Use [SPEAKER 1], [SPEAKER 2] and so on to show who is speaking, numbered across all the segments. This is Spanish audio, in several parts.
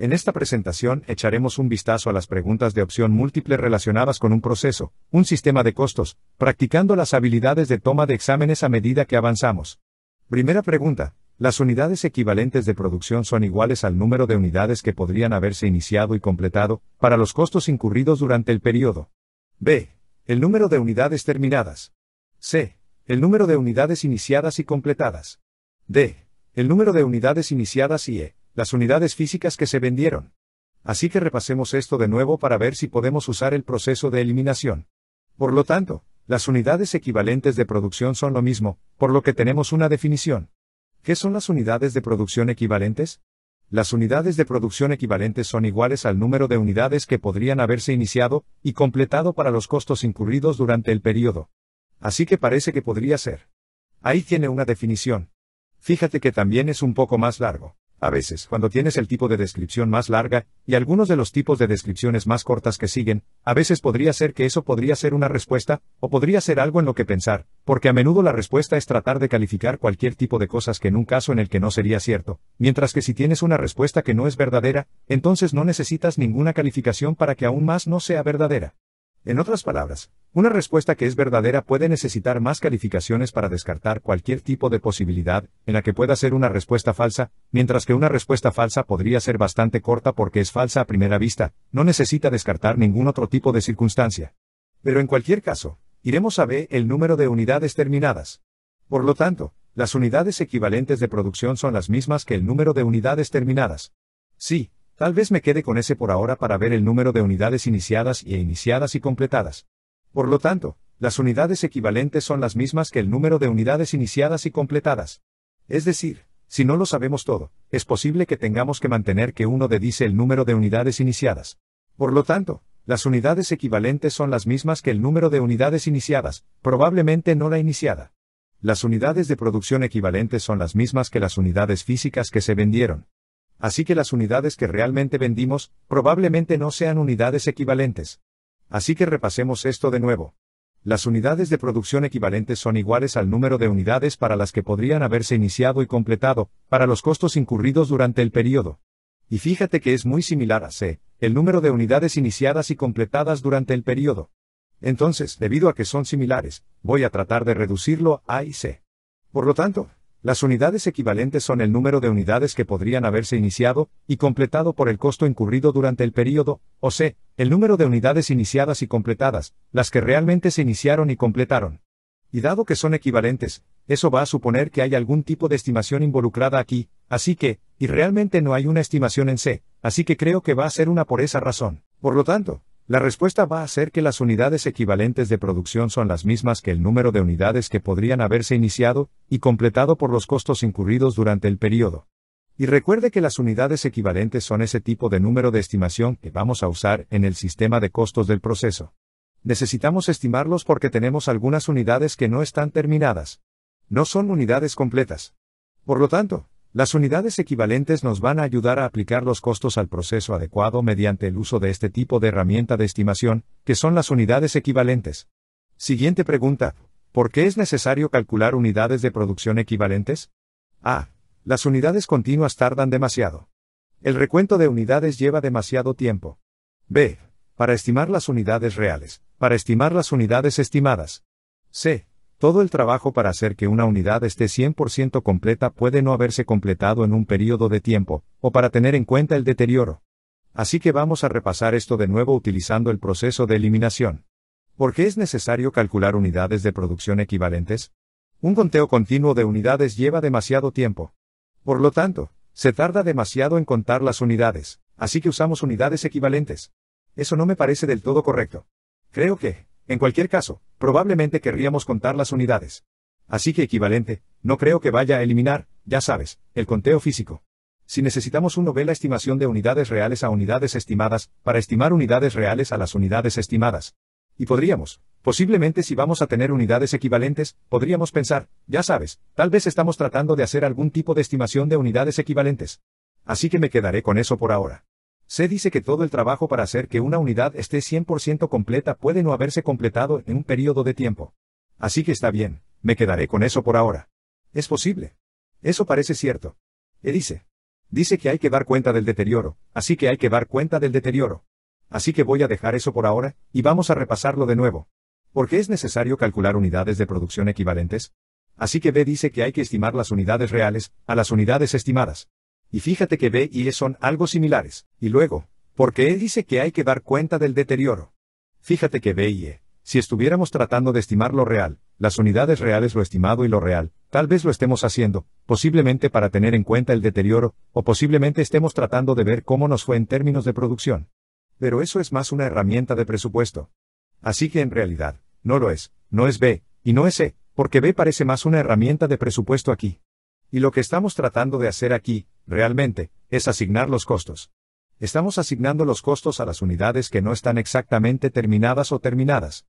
[SPEAKER 1] En esta presentación echaremos un vistazo a las preguntas de opción múltiple relacionadas con un proceso, un sistema de costos, practicando las habilidades de toma de exámenes a medida que avanzamos. Primera pregunta. ¿Las unidades equivalentes de producción son iguales al número de unidades que podrían haberse iniciado y completado, para los costos incurridos durante el periodo? B. El número de unidades terminadas. C. El número de unidades iniciadas y completadas. D. El número de unidades iniciadas y E las unidades físicas que se vendieron. Así que repasemos esto de nuevo para ver si podemos usar el proceso de eliminación. Por lo tanto, las unidades equivalentes de producción son lo mismo, por lo que tenemos una definición. ¿Qué son las unidades de producción equivalentes? Las unidades de producción equivalentes son iguales al número de unidades que podrían haberse iniciado y completado para los costos incurridos durante el periodo. Así que parece que podría ser. Ahí tiene una definición. Fíjate que también es un poco más largo. A veces, cuando tienes el tipo de descripción más larga, y algunos de los tipos de descripciones más cortas que siguen, a veces podría ser que eso podría ser una respuesta, o podría ser algo en lo que pensar, porque a menudo la respuesta es tratar de calificar cualquier tipo de cosas que en un caso en el que no sería cierto, mientras que si tienes una respuesta que no es verdadera, entonces no necesitas ninguna calificación para que aún más no sea verdadera. En otras palabras, una respuesta que es verdadera puede necesitar más calificaciones para descartar cualquier tipo de posibilidad en la que pueda ser una respuesta falsa, mientras que una respuesta falsa podría ser bastante corta porque es falsa a primera vista, no necesita descartar ningún otro tipo de circunstancia. Pero en cualquier caso, iremos a B el número de unidades terminadas. Por lo tanto, las unidades equivalentes de producción son las mismas que el número de unidades terminadas. Sí, Tal vez me quede con ese por ahora para ver el número de unidades iniciadas y e iniciadas y completadas. Por lo tanto, las unidades equivalentes son las mismas que el número de unidades iniciadas y completadas. Es decir, si no lo sabemos todo, es posible que tengamos que mantener que uno dedice el número de unidades iniciadas. Por lo tanto, las unidades equivalentes son las mismas que el número de unidades iniciadas, probablemente no la iniciada. Las unidades de producción equivalentes son las mismas que las unidades físicas que se vendieron. Así que las unidades que realmente vendimos, probablemente no sean unidades equivalentes. Así que repasemos esto de nuevo. Las unidades de producción equivalentes son iguales al número de unidades para las que podrían haberse iniciado y completado, para los costos incurridos durante el periodo. Y fíjate que es muy similar a C, el número de unidades iniciadas y completadas durante el periodo. Entonces, debido a que son similares, voy a tratar de reducirlo a A y C. Por lo tanto, las unidades equivalentes son el número de unidades que podrían haberse iniciado y completado por el costo incurrido durante el periodo, o sea, el número de unidades iniciadas y completadas, las que realmente se iniciaron y completaron. Y dado que son equivalentes, eso va a suponer que hay algún tipo de estimación involucrada aquí, así que, y realmente no hay una estimación en C, así que creo que va a ser una por esa razón. Por lo tanto, la respuesta va a ser que las unidades equivalentes de producción son las mismas que el número de unidades que podrían haberse iniciado y completado por los costos incurridos durante el periodo. Y recuerde que las unidades equivalentes son ese tipo de número de estimación que vamos a usar en el sistema de costos del proceso. Necesitamos estimarlos porque tenemos algunas unidades que no están terminadas. No son unidades completas. Por lo tanto, las unidades equivalentes nos van a ayudar a aplicar los costos al proceso adecuado mediante el uso de este tipo de herramienta de estimación, que son las unidades equivalentes. Siguiente pregunta. ¿Por qué es necesario calcular unidades de producción equivalentes? A. Las unidades continuas tardan demasiado. El recuento de unidades lleva demasiado tiempo. B. Para estimar las unidades reales, para estimar las unidades estimadas. C. Todo el trabajo para hacer que una unidad esté 100% completa puede no haberse completado en un periodo de tiempo, o para tener en cuenta el deterioro. Así que vamos a repasar esto de nuevo utilizando el proceso de eliminación. ¿Por qué es necesario calcular unidades de producción equivalentes? Un conteo continuo de unidades lleva demasiado tiempo. Por lo tanto, se tarda demasiado en contar las unidades, así que usamos unidades equivalentes. Eso no me parece del todo correcto. Creo que, en cualquier caso, probablemente querríamos contar las unidades. Así que equivalente, no creo que vaya a eliminar, ya sabes, el conteo físico. Si necesitamos uno ve la estimación de unidades reales a unidades estimadas, para estimar unidades reales a las unidades estimadas. Y podríamos, posiblemente si vamos a tener unidades equivalentes, podríamos pensar, ya sabes, tal vez estamos tratando de hacer algún tipo de estimación de unidades equivalentes. Así que me quedaré con eso por ahora. Se dice que todo el trabajo para hacer que una unidad esté 100% completa puede no haberse completado en un periodo de tiempo. Así que está bien, me quedaré con eso por ahora. Es posible. Eso parece cierto. E dice. Dice que hay que dar cuenta del deterioro, así que hay que dar cuenta del deterioro. Así que voy a dejar eso por ahora, y vamos a repasarlo de nuevo. ¿Por qué es necesario calcular unidades de producción equivalentes? Así que B dice que hay que estimar las unidades reales, a las unidades estimadas y fíjate que B y E son algo similares, y luego, porque E dice que hay que dar cuenta del deterioro. Fíjate que B y E, si estuviéramos tratando de estimar lo real, las unidades reales lo estimado y lo real, tal vez lo estemos haciendo, posiblemente para tener en cuenta el deterioro, o posiblemente estemos tratando de ver cómo nos fue en términos de producción. Pero eso es más una herramienta de presupuesto. Así que en realidad, no lo es, no es B, y no es E, porque B parece más una herramienta de presupuesto aquí. Y lo que estamos tratando de hacer aquí, realmente, es asignar los costos. Estamos asignando los costos a las unidades que no están exactamente terminadas o terminadas.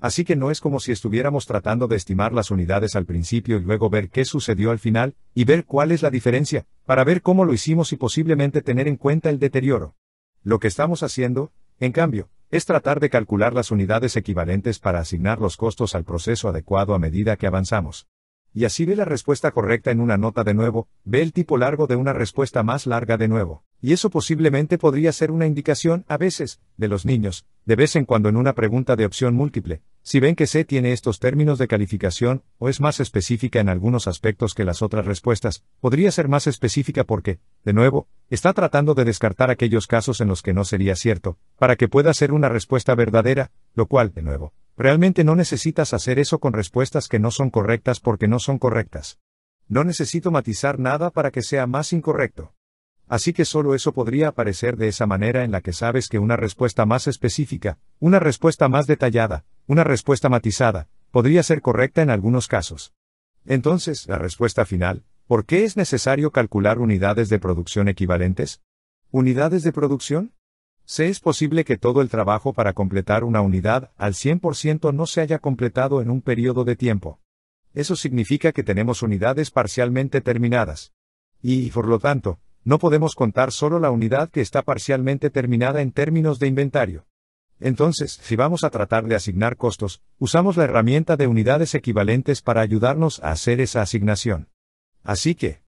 [SPEAKER 1] Así que no es como si estuviéramos tratando de estimar las unidades al principio y luego ver qué sucedió al final, y ver cuál es la diferencia, para ver cómo lo hicimos y posiblemente tener en cuenta el deterioro. Lo que estamos haciendo, en cambio, es tratar de calcular las unidades equivalentes para asignar los costos al proceso adecuado a medida que avanzamos y así ve la respuesta correcta en una nota de nuevo, ve el tipo largo de una respuesta más larga de nuevo. Y eso posiblemente podría ser una indicación, a veces, de los niños, de vez en cuando en una pregunta de opción múltiple, si ven que C tiene estos términos de calificación, o es más específica en algunos aspectos que las otras respuestas, podría ser más específica porque, de nuevo, está tratando de descartar aquellos casos en los que no sería cierto, para que pueda ser una respuesta verdadera, lo cual, de nuevo, Realmente no necesitas hacer eso con respuestas que no son correctas porque no son correctas. No necesito matizar nada para que sea más incorrecto. Así que solo eso podría aparecer de esa manera en la que sabes que una respuesta más específica, una respuesta más detallada, una respuesta matizada, podría ser correcta en algunos casos. Entonces, la respuesta final, ¿por qué es necesario calcular unidades de producción equivalentes? ¿Unidades de producción? Se es posible que todo el trabajo para completar una unidad al 100% no se haya completado en un periodo de tiempo. Eso significa que tenemos unidades parcialmente terminadas. Y, por lo tanto, no podemos contar solo la unidad que está parcialmente terminada en términos de inventario. Entonces, si vamos a tratar de asignar costos, usamos la herramienta de unidades equivalentes para ayudarnos a hacer esa asignación. Así que,